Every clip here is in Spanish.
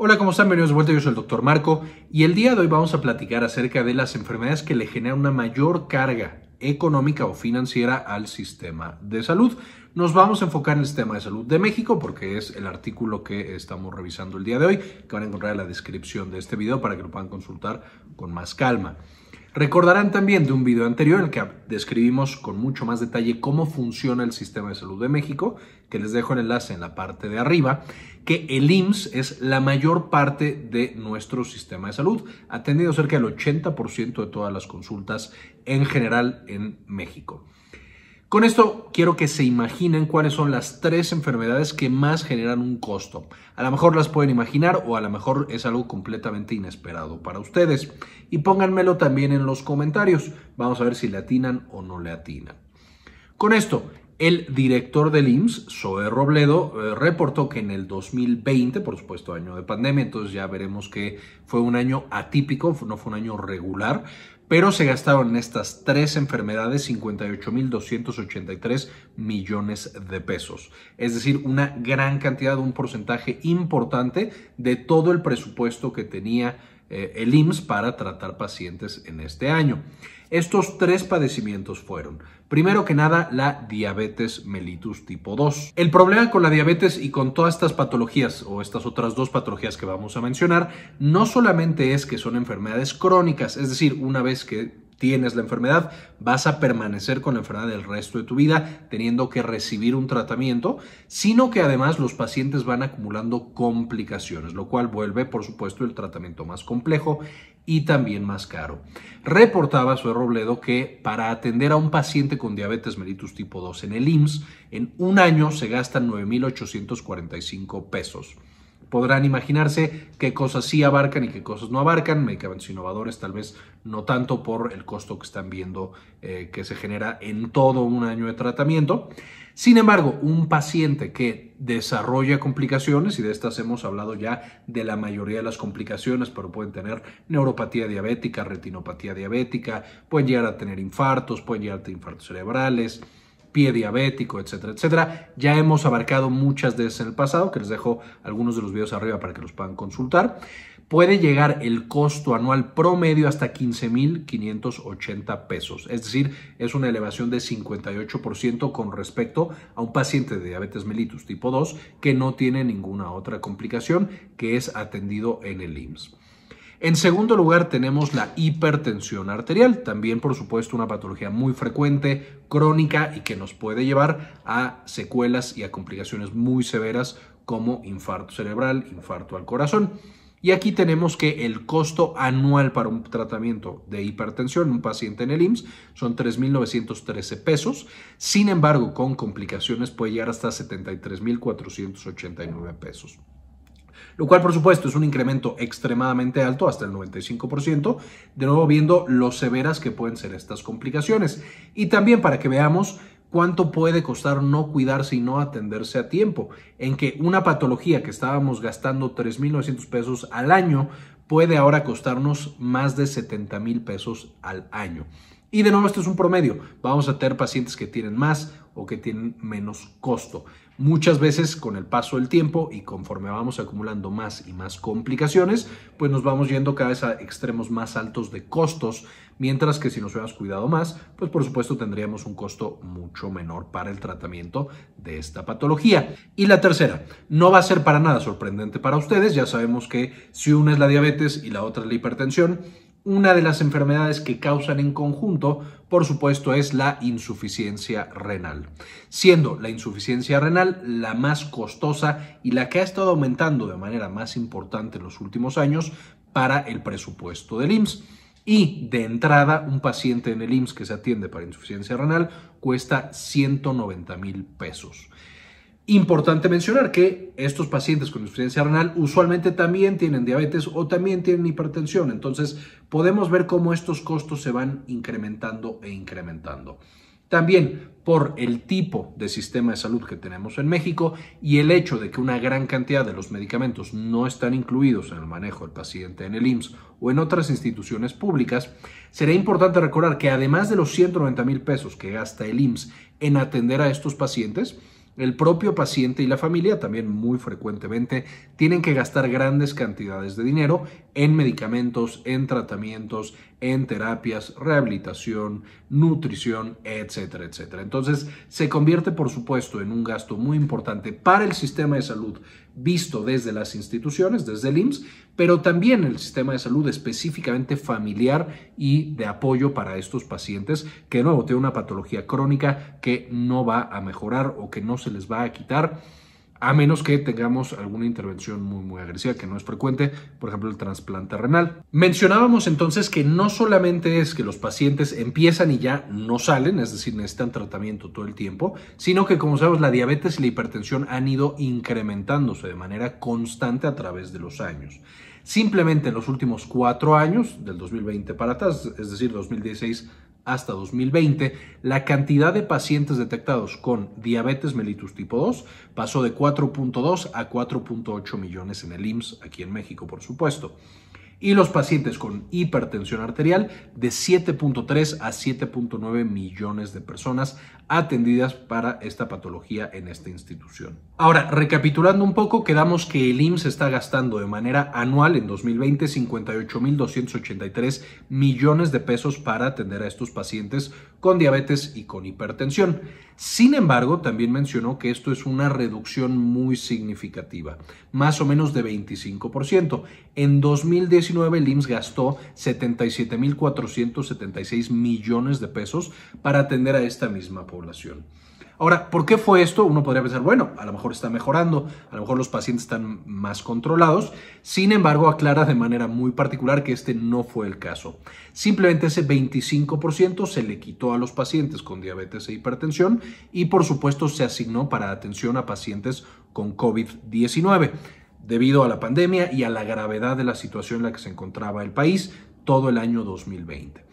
Hola, ¿cómo están? Bienvenidos de vuelta. Yo soy el doctor Marco y el día de hoy vamos a platicar acerca de las enfermedades que le generan una mayor carga económica o financiera al sistema de salud. Nos vamos a enfocar en el sistema de salud de México porque es el artículo que estamos revisando el día de hoy, que van a encontrar en la descripción de este video para que lo puedan consultar con más calma. Recordarán también de un video anterior en el que describimos con mucho más detalle cómo funciona el sistema de salud de México, que les dejo el enlace en la parte de arriba, que el IMSS es la mayor parte de nuestro sistema de salud, atendido cerca del 80% de todas las consultas en general en México. Con esto quiero que se imaginen cuáles son las tres enfermedades que más generan un costo. A lo mejor las pueden imaginar o a lo mejor es algo completamente inesperado para ustedes. Y pónganmelo también en los comentarios. Vamos a ver si le atinan o no le atinan. Con esto, el director del IMSS, Zoe Robledo, eh, reportó que en el 2020, por supuesto año de pandemia, entonces ya veremos que fue un año atípico, no fue un año regular, pero se gastaron en estas tres enfermedades 58.283 millones de pesos. Es decir, una gran cantidad, un porcentaje importante de todo el presupuesto que tenía eh, el IMSS para tratar pacientes en este año. Estos tres padecimientos fueron, primero que nada, la diabetes mellitus tipo 2. El problema con la diabetes y con todas estas patologías o estas otras dos patologías que vamos a mencionar, no solamente es que son enfermedades crónicas, es decir, una vez que tienes la enfermedad, vas a permanecer con la enfermedad el resto de tu vida, teniendo que recibir un tratamiento, sino que además los pacientes van acumulando complicaciones, lo cual vuelve, por supuesto, el tratamiento más complejo y también más caro. Reportaba su Robledo que para atender a un paciente con diabetes mellitus tipo 2 en el IMSS, en un año se gastan 9,845 pesos podrán imaginarse qué cosas sí abarcan y qué cosas no abarcan, medicamentos innovadores tal vez no tanto por el costo que están viendo eh, que se genera en todo un año de tratamiento. Sin embargo, un paciente que desarrolla complicaciones, y de estas hemos hablado ya de la mayoría de las complicaciones, pero pueden tener neuropatía diabética, retinopatía diabética, pueden llegar a tener infartos, pueden llegar a tener infartos cerebrales, pie diabético, etcétera, etcétera. Ya hemos abarcado muchas veces en el pasado, que les dejo algunos de los videos arriba para que los puedan consultar. Puede llegar el costo anual promedio hasta 15.580 pesos, es decir, es una elevación de 58% con respecto a un paciente de diabetes mellitus tipo 2 que no tiene ninguna otra complicación que es atendido en el IMSS. En segundo lugar tenemos la hipertensión arterial, también por supuesto una patología muy frecuente, crónica y que nos puede llevar a secuelas y a complicaciones muy severas como infarto cerebral, infarto al corazón. Y aquí tenemos que el costo anual para un tratamiento de hipertensión, en un paciente en el IMSS, son 3.913 pesos. Sin embargo, con complicaciones puede llegar hasta 73.489 pesos lo cual por supuesto es un incremento extremadamente alto, hasta el 95%, de nuevo viendo lo severas que pueden ser estas complicaciones. Y también para que veamos cuánto puede costar no cuidarse y no atenderse a tiempo, en que una patología que estábamos gastando 3.900 pesos al año puede ahora costarnos más de 70,000 pesos al año. Y de nuevo, esto es un promedio. Vamos a tener pacientes que tienen más, o que tienen menos costo. Muchas veces con el paso del tiempo y conforme vamos acumulando más y más complicaciones, pues nos vamos yendo cada vez a extremos más altos de costos, mientras que si nos hubiéramos cuidado más, pues por supuesto tendríamos un costo mucho menor para el tratamiento de esta patología. Y la tercera, no va a ser para nada sorprendente para ustedes, ya sabemos que si una es la diabetes y la otra es la hipertensión, una de las enfermedades que causan en conjunto, por supuesto, es la insuficiencia renal, siendo la insuficiencia renal la más costosa y la que ha estado aumentando de manera más importante en los últimos años para el presupuesto del IMSS. Y de entrada, un paciente en el IMSS que se atiende para insuficiencia renal cuesta 190 mil pesos. Importante mencionar que estos pacientes con insuficiencia renal usualmente también tienen diabetes o también tienen hipertensión, entonces podemos ver cómo estos costos se van incrementando e incrementando. También por el tipo de sistema de salud que tenemos en México y el hecho de que una gran cantidad de los medicamentos no están incluidos en el manejo del paciente en el IMSS o en otras instituciones públicas, será importante recordar que además de los 190 mil pesos que gasta el IMSS en atender a estos pacientes, el propio paciente y la familia también muy frecuentemente tienen que gastar grandes cantidades de dinero en medicamentos, en tratamientos, en terapias, rehabilitación, nutrición, etcétera, etcétera. Entonces se convierte por supuesto en un gasto muy importante para el sistema de salud visto desde las instituciones, desde el IMSS, pero también el sistema de salud específicamente familiar y de apoyo para estos pacientes que, de nuevo, tienen una patología crónica que no va a mejorar o que no se les va a quitar a menos que tengamos alguna intervención muy, muy agresiva, que no es frecuente, por ejemplo, el trasplante renal. Mencionábamos entonces que no solamente es que los pacientes empiezan y ya no salen, es decir, necesitan tratamiento todo el tiempo, sino que, como sabemos, la diabetes y la hipertensión han ido incrementándose de manera constante a través de los años. Simplemente en los últimos cuatro años, del 2020 para atrás, es decir, 2016 hasta 2020, la cantidad de pacientes detectados con diabetes mellitus tipo 2 pasó de 4.2 a 4.8 millones en el IMSS, aquí en México, por supuesto y los pacientes con hipertensión arterial de 7.3 a 7.9 millones de personas atendidas para esta patología en esta institución. Ahora, recapitulando un poco, quedamos que el IMSS está gastando de manera anual en 2020 58.283 millones de pesos para atender a estos pacientes con diabetes y con hipertensión. Sin embargo, también mencionó que esto es una reducción muy significativa, más o menos de 25%. En 2019, el IMSS gastó 77.476 millones de pesos para atender a esta misma población. Ahora, ¿por qué fue esto? Uno podría pensar, bueno, a lo mejor está mejorando, a lo mejor los pacientes están más controlados. Sin embargo, aclara de manera muy particular que este no fue el caso. Simplemente ese 25% se le quitó a los pacientes con diabetes e hipertensión y por supuesto se asignó para atención a pacientes con COVID-19. Debido a la pandemia y a la gravedad de la situación en la que se encontraba el país todo el año 2020.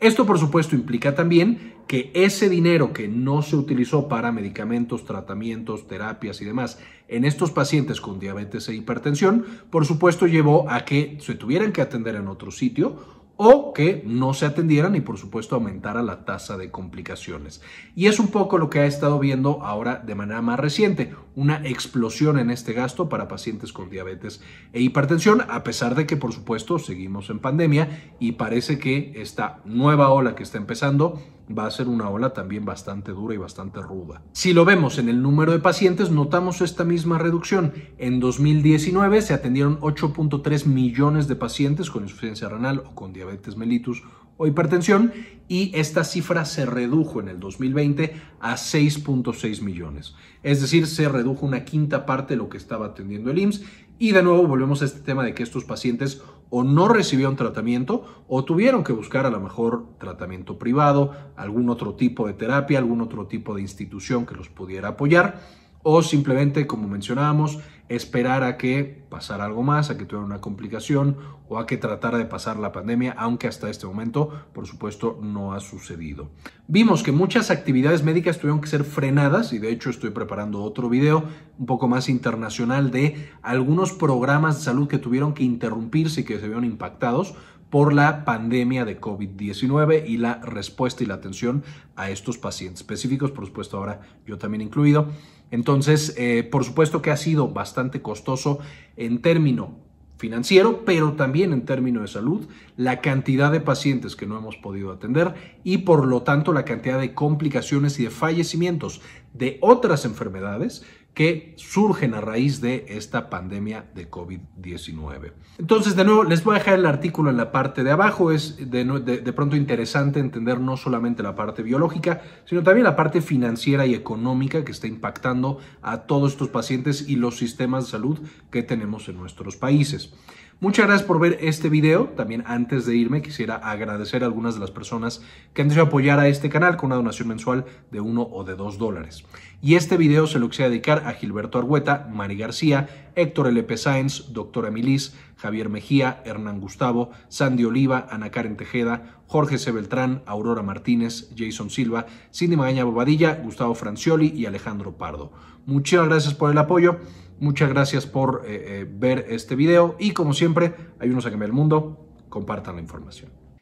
Esto por supuesto implica también que ese dinero que no se utilizó para medicamentos, tratamientos, terapias y demás en estos pacientes con diabetes e hipertensión, por supuesto llevó a que se tuvieran que atender en otro sitio o que no se atendieran y por supuesto aumentara la tasa de complicaciones. Y es un poco lo que ha estado viendo ahora de manera más reciente una explosión en este gasto para pacientes con diabetes e hipertensión, a pesar de que, por supuesto, seguimos en pandemia y parece que esta nueva ola que está empezando va a ser una ola también bastante dura y bastante ruda. Si lo vemos en el número de pacientes, notamos esta misma reducción. En 2019 se atendieron 8.3 millones de pacientes con insuficiencia renal o con diabetes mellitus o hipertensión y esta cifra se redujo en el 2020 a 6.6 millones. Es decir, se redujo una quinta parte de lo que estaba atendiendo el IMSS y de nuevo volvemos a este tema de que estos pacientes o no recibieron tratamiento o tuvieron que buscar a lo mejor tratamiento privado, algún otro tipo de terapia, algún otro tipo de institución que los pudiera apoyar o simplemente, como mencionábamos, esperar a que pasara algo más, a que tuviera una complicación o a que tratara de pasar la pandemia, aunque hasta este momento, por supuesto, no ha sucedido. Vimos que muchas actividades médicas tuvieron que ser frenadas y de hecho estoy preparando otro video un poco más internacional de algunos programas de salud que tuvieron que interrumpirse y que se vieron impactados por la pandemia de COVID-19 y la respuesta y la atención a estos pacientes específicos, por supuesto ahora yo también incluido. Entonces, eh, por supuesto que ha sido bastante costoso en término financiero, pero también en término de salud, la cantidad de pacientes que no hemos podido atender y por lo tanto la cantidad de complicaciones y de fallecimientos de otras enfermedades que surgen a raíz de esta pandemia de COVID-19. Entonces, de nuevo, les voy a dejar el artículo en la parte de abajo. Es de, de, pronto interesante entender no solamente la parte biológica, sino también la parte financiera y económica que está impactando a todos estos pacientes y los sistemas de salud que tenemos en nuestros países. Muchas gracias por ver este video. También antes de irme quisiera agradecer a algunas de las personas que han decidido apoyar a este canal con una donación mensual de 1 o de 2 dólares. Y este video se lo quisiera dedicar a Gilberto Argüeta, Mari García, Héctor L.P. Sáenz, Doctora Milis, Javier Mejía, Hernán Gustavo, Sandy Oliva, Ana Karen Tejeda, Jorge C. Beltrán, Aurora Martínez, Jason Silva, Cindy Magaña Bobadilla, Gustavo Francioli y Alejandro Pardo. Muchas gracias por el apoyo, muchas gracias por eh, eh, ver este video y como siempre, ayúdenos a cambiar el mundo, compartan la información.